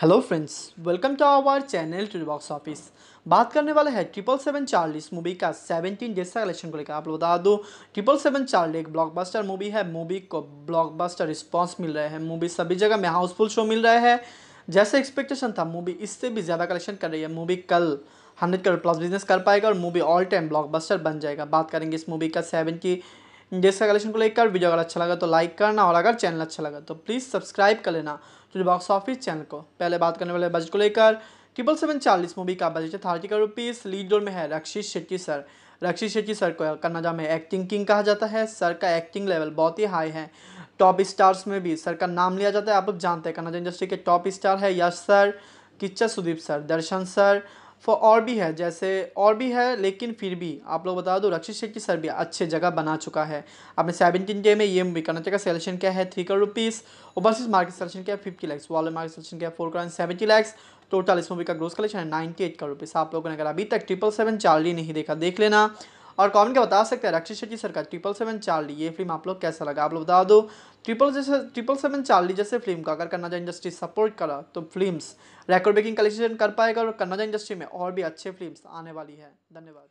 hello friends welcome to our channel to box office बात करने वाला है ट्रिपल सेवन चार्ली इस मूवी का सेवनटीन डेज का कलेक्शन को लेकर आप लोग बता दो ट्रिपल सेवन चार्ली एक ब्लॉकबस्टर मूवी है मूवी को ब्लॉकबस्टर रिस्पांस मिल रहा है मूवी सभी जगह में हाउसफुल शो मिल रहा है जैसे एक्सपेक्टेशन था मूवी इससे भी ज़्यादा कलेक्शन कर रही है मूवी कल हंड्रेड करोड़ प्लस बिजनेस कर पाएगा और मूवी ऑल टाइम ब्लॉकबस्टर बन जाएगा बात करेंगे इस मूवी का सेवनटी इंडेक्स कलेक्शन को लेकर वीडियो अगर अच्छा लगा तो लाइक करना और अगर चैनल अच्छा लगा तो प्लीज़ सब्सक्राइब कर लेना जो बॉक्स ऑफिस चैनल को पहले बात करने वाले बजट को लेकर ट्रिपल सेवन चालीस मूवी का बजट है thirty crore rupees lead role में है रक्षित शेट्टी सर रक्षित शेट्टी सर को कन्नाजा में एक्टिंग किंग कहा जाता है सर का एक्टिंग लेवल बहुत ही हाई है टॉप स्टार्स में भी सर का नाम लिया जाता है आप लोग जानते हैं कन्नाजा इंडस्ट्री के टॉप स्टार है Yash sir Kichcha Sudeep sir Darshan sir फॉर और भी है जैसे और भी है लेकिन फिर भी आप लोग बता दो रक्षित शेट्टी सर भी अच्छे जगह बना चुका है आपने सेवनटीन डे में ये मूवी कर्नाटक का सेलेक्शन क्या है three crore rupees overseas market selection क्या है फिफ्टी लैक्स वाले मार्केट सेलेक्शन किया four crore seventy lakhs total इस मूवी का ग्रोथ कलेक्शन है नाइन्टी एट करोड़ रुपीज़ आप लोगों ने अगर अभी तक ट्रिपल सेवन चार्ली नहीं देखा देख लेना और कमेंट के बता सकते हैं रक्षित शेट्टी सर का ट्रिपल सेवन चार्ली ये फिल्म आप लोग कैसा लगा आप लोग बता दो ट्रिपल जैसे ट्रिपल सेवन चार्ली जैसे फिल्म का अगर कन्नाजा इंडस्ट्री सपोर्ट करा तो फिल्म रेकॉर्ड ब्रेकिंग कलेक्शन कर पाएगा और कन्नाजा इंडस्ट्री में और भी अच्छे फिल्म आने वाली है धन्यवाद